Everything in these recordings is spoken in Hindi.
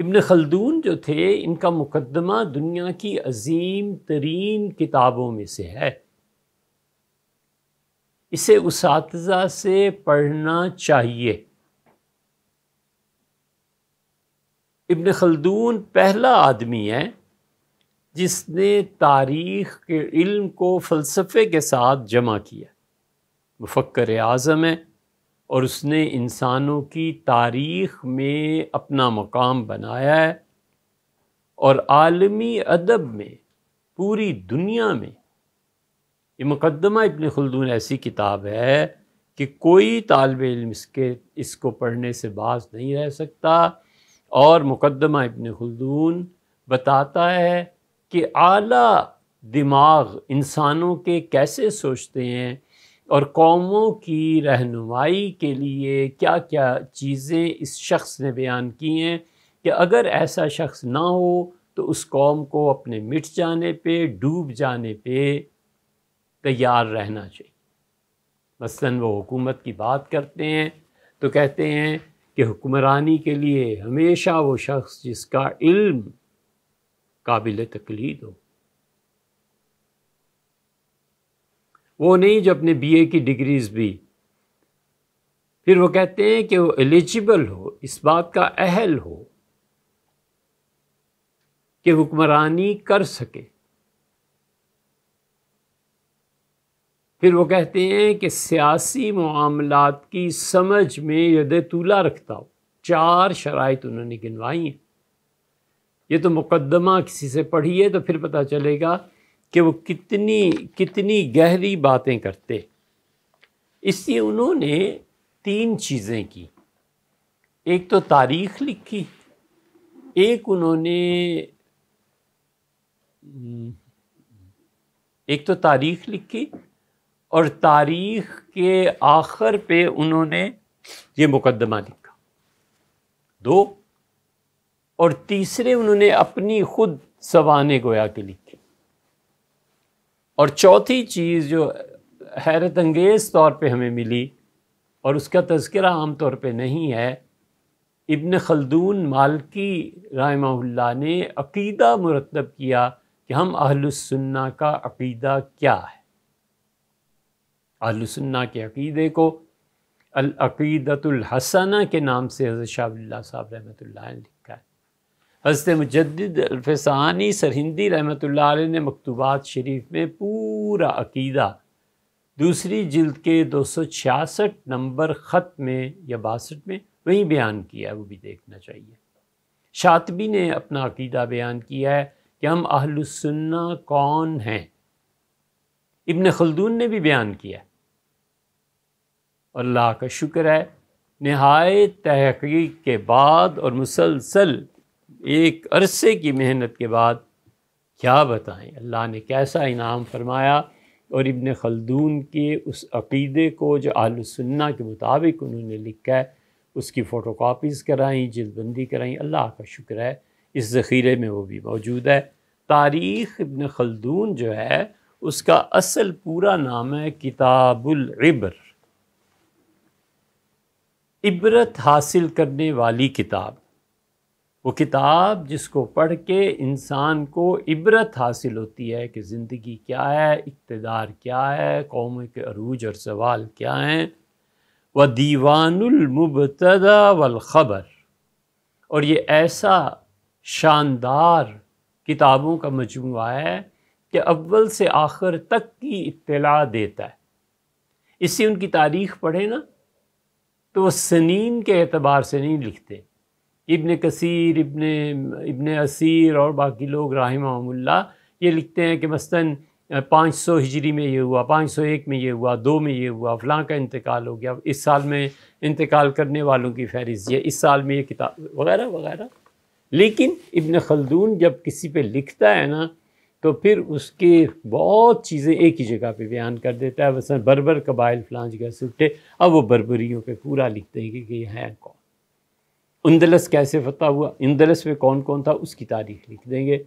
इब्न खलदून जो थे इनका मुकदमा दुनिया की अजीम तरीन किताबों में से है इसे उस से पढ़ना चाहिए इब्न खलदून पहला आदमी है जिसने तारीख़ के इल्म को फ़लसफ़े के साथ जमा किया मुफक्र आज़म है और उसने इंसानों की तारीख़ में अपना मकाम बनाया है और आलमी अदब में पूरी दुनिया में ये मुकदमा इबन खुलदून ऐसी किताब है कि कोई तालब इल्म इसके इसको पढ़ने से बाज नहीं रह सकता और मुकदमा इबन खुलदून बताता है कि आला दिमाग इंसानों के कैसे सोचते हैं और कौमों की रहनुमाई के लिए क्या क्या चीज़ें इस शख्स ने बयान की हैं कि अगर ऐसा शख्स ना हो तो उस कौम को अपने मिट जाने पे डूब जाने पे तैयार रहना चाहिए मसलन वो हुकूमत की बात करते हैं तो कहते हैं कि हुक्मरानी के लिए हमेशा वो शख्स जिसका इल्म काबिल तकलीद हो वो नहीं जो अपने बीए की डिग्रीज़ भी फिर वो कहते हैं कि वो एलिजिबल हो इस बात का अहल हो कि हुक्मरानी कर सके फिर वो कहते हैं कि सियासी मामलात की समझ में यद तूला रखता हो चार शराइ उन्होंने गिनवाई हैं ये तो मुकदमा किसी से पढ़ी है तो फिर पता चलेगा कि वो कितनी कितनी गहरी बातें करते इसलिए उन्होंने तीन चीज़ें की एक तो तारीख़ लिखी एक उन्होंने एक तो तारीख़ लिखी और तारीख़ के आखिर पे उन्होंने ये मुकदमा लिखा दो और तीसरे उन्होंने अपनी खुद सवाने गोया के लिखी और चौथी चीज़ जो हैरत अंगेज़ तौर पे हमें मिली और उसका तस्करा आम तौर पे नहीं है इबन खलदून मालकी रामा ने अकीदा मुरतब किया कि हम अहलसन्ना का अकीदा क्या है अहलसन्ना के अकीदे को अलअीदतुलहसना के नाम से हज़र शाह साहब रहमत लिखा है हजरत मुजद फ़सानी सरहिंदी रहमत ने मकतूबात शरीफ में पूरा अकीदा दूसरी जिल्द के दो सौ छियासठ नंबर ख़त में या बासठ में वहीं बयान किया है वो भी देखना चाहिए शातबी ने अपना अकीदा बयान किया है कि हम अहलसन्ना कौन हैं इबन खलदून ने भी बयान किया अल्लाह का शुक्र है नहाय तहकीक के बाद और मुसलसल एक अरसे की मेहनत के बाद क्या बताएं अल्लाह ने कैसा इनाम फरमाया और इबन खलदून के उस अकीदे को जो आलसन्ना के मुताबिक उन्होंने लिखा है उसकी फ़ोटो कापीज़ कराई जल्दबंदी कराई अल्लाह का शुक्र है इस ज़ख़ीरे में वो भी मौजूद है तारीख़ इबन खलदून जो है उसका असल पूरा नाम है किताबुल इबर इबरत हासिल करने वाली किताब वो किताब जिसको पढ़ के इंसान को इबरत हासिल होती है कि ज़िंदगी क्या है इकतदार क्या है कौम के अरूज और सवाल क्या हैं व दीवानमुबतदा वलख़बर और ये ऐसा शानदार किताबों का मजमू है कि अव्वल से आखिर तक की इतला देता है इससे उनकी तारीख़ पढ़े ना तो वह सनीन के अतबार से नहीं लिखते इब्न कसीर इब्न इब्न असीर और बाकी लोग राहिमहमुल्ला ये लिखते हैं कि मसलन पाँच सौ हिजरी में ये हुआ पाँच सौ एक में ये हुआ दो में ये हुआ फ़लाँ का इंतकाल हो गया इस साल में इंतकाल करने वालों की फहरिस्त ये इस साल में ये किताब वगैरह वगैरह लेकिन इबन खलदून जब किसी पे लिखता है ना तो फिर उसके बहुत चीज़ें एक ही जगह पे बयान कर देता है वसन बरबर कबाइल फ़लाँ जगह से उठे अब वो बरबरीों पे पूरा लिखते हैं कि ये हैं कौन इंदलस कैसे फतेह हुआ इंदलस में कौन कौन था उसकी तारीख लिख देंगे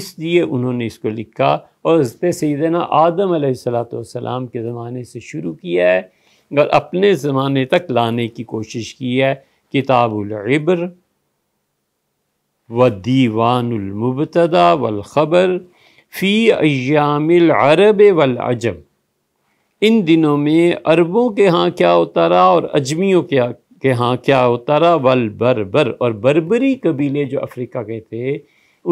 इसलिए उन्होंने इसको लिखा और हजरत सैदना आदम सलाम के ज़माने से शुरू किया है और अपने ज़माने तक लाने की कोशिश की है किताबुलब्र व दीवानमबतदा वलख़बर फ़ी अयामिल अरब वलअजम इन दिनों में अरबों के यहाँ क्या होता रहा और अजमियों के कि हाँ क्या होता रहा वल बरबर और बरबरी कबीले जो अफ्रीका के थे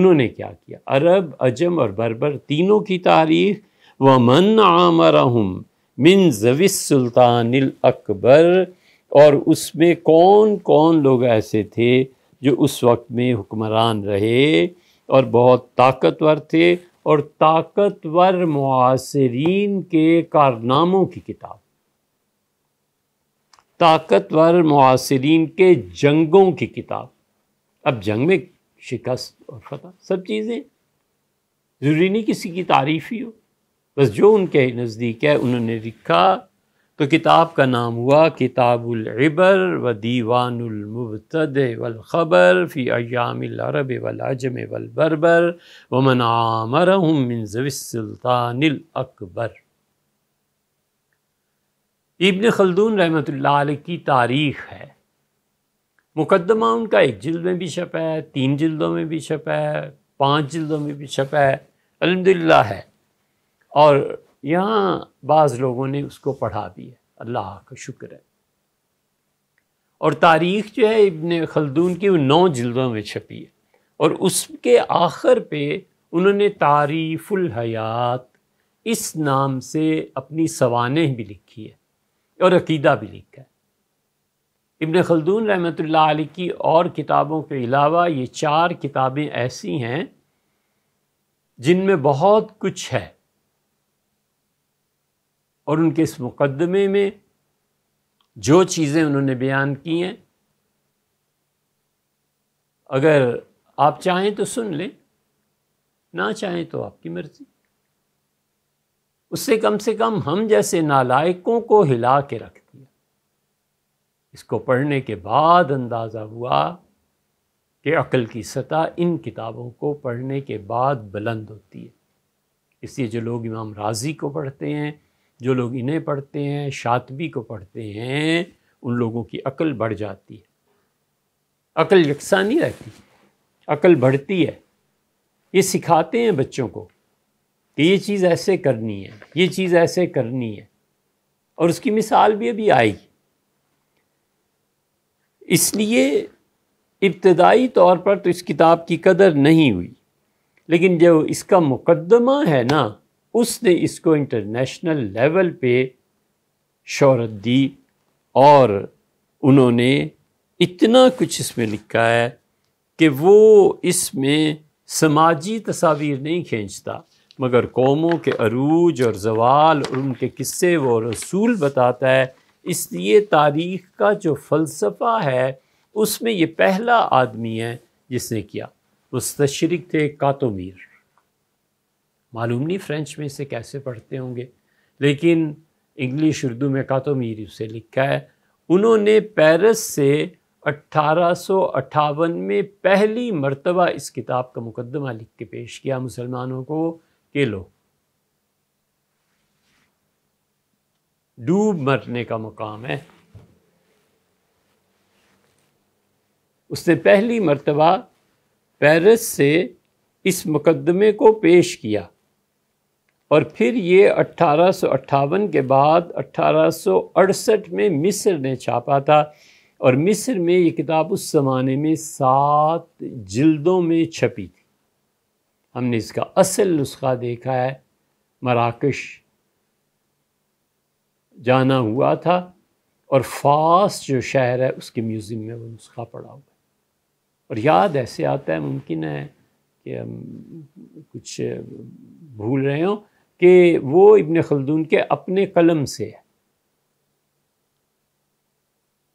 उन्होंने क्या किया अरब अजम और बरबर तीनों की तारीख व मन आमरहम मिन जविस सुल्तान अकबर और उसमें कौन कौन लोग ऐसे थे जो उस वक्त में हुक्मरान रहे और बहुत ताकतवर थे और ताकतवर मुआसरीन के कारनामों की किताब ताकतवर मुहासरीन के जंगों की किताब अब जंग में शिकस्त और फतह सब चीज़ें ज़रूरी नहीं किसी की तारीफ़ ही हो बस जो उनके नज़दीक है उन्होंने लिखा तो किताब का नाम हुआ किताबुलबर व दीवानमबतद वलख़बर फ़ी अयामरब वलाजम वलबरबर व मनामरहमिन ज़विसल्तानल अकबर इबन खलदून रहमत की तारीख़ है मुकदमा उनका एक जिल्द में भी छपा है तीन जिल्दों में भी छपा है पांच जिल्दों में भी छपा है अलहमदिल्ला है और यहाँ बाज़ लोगों ने उसको पढ़ा भी है अल्लाह का शुक्र है और तारीख़ जो है इबन खलदून की वो नौ जिल्दों में छपी है और उसके आखिर पे उन्होंने तारीफ़ुल हयात इस नाम से अपनी सवाने भी लिखी है और अकीदा भी लिखा है इबन खलदून रहमत आल की और किताबों के अलावा ये चार किताबें ऐसी हैं जिनमें बहुत कुछ है और उनके इस मुकदमे में जो चीज़ें उन्होंने बयान की हैं अगर आप चाहें तो सुन लें ना चाहें तो आपकी मर्ज़ी उससे कम से कम हम जैसे नालायकों को हिला के रख दिया इसको पढ़ने के बाद अंदाज़ा हुआ कि अकल की सतह इन किताबों को पढ़ने के बाद बुलंद होती है इसलिए जो लोग इमाम राजी को पढ़ते हैं जो लोग इन्हें पढ़ते हैं शातबी को पढ़ते हैं उन लोगों की अक्ल बढ़ जाती है अकल यकसा नहीं रहती अकल बढ़ती है ये सिखाते हैं बच्चों को कि ये चीज़ ऐसे करनी है ये चीज़ ऐसे करनी है और उसकी मिसाल भी अभी आई इसलिए इब्तदाई तौर पर तो इस किताब की कदर नहीं हुई लेकिन जो इसका मुकदमा है ना उसने इसको इंटरनेशनल लेवल पे शहरत दी और उन्होंने इतना कुछ इसमें लिखा है कि वो इसमें समाजी तस्वीर नहीं खींचता मगर कौमों के अरूज और जवाल और उनके किस्से व रसूल बताता है इसलिए तारीख़ का जो फ़लसफ़ा है उसमें ये पहला आदमी है जिसने किया मुस्तशरक थे कातोमीर मालूम नहीं फ्रेंच में इसे कैसे पढ़ते होंगे लेकिन इंग्लिश उर्दू में कातोमीर उसे लिखा है उन्होंने पेरिस से अट्ठारह में पहली मर्तबा इस किताब का मुकदमा लिख के पेश किया मुसलमानों को किलो डूब मरने का मुकाम है उसने पहली मर्तबा पेरिस से इस मुकदमे को पेश किया और फिर ये अट्ठारह के बाद अट्ठारह में मिस्र ने छापा था और मिस्र में ये किताब उस ज़माने में सात जिल्दों में छपी थी हमने इसका असल नुस्खा देखा है मराकश जाना हुआ था और फास जो शहर है उसके म्यूज़ियम में वो नुस्खा पड़ा हुआ है और याद ऐसे आता है मुमकिन है कि हम कुछ भूल रहे हों कि वो इबन खलदून के अपने कलम से है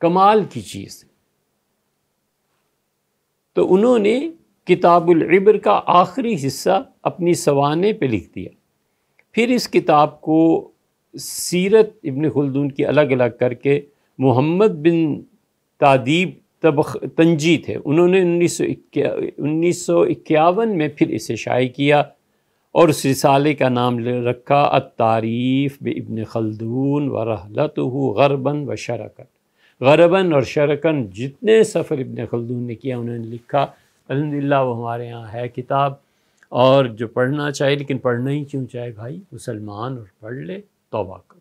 कमाल की चीज़ तो उन्होंने किताबुलब्र का आखिरी हिस्सा अपनी सवाने पे लिख दिया फिर इस किताब को सीरत इबन खुलदून की अलग अलग करके मोहम्मद बिन तादीब तब तंजी थे उन्होंने उन्नीस सौ इक्यावन में फिर इसे शाये किया और उस रिसाले का नाम ले रखा अ बे इबन खलदून व रहलत गरबन व शरकन गरबन और शरकन जितने सफ़र इबन खलदून ने किया उन्होंने लिखा अलहमदिल्ला वो हमारे यहाँ है किताब और जो पढ़ना चाहे लेकिन पढ़ना ही क्यों चाहे भाई मुसलमान और पढ़ ले तोबा कर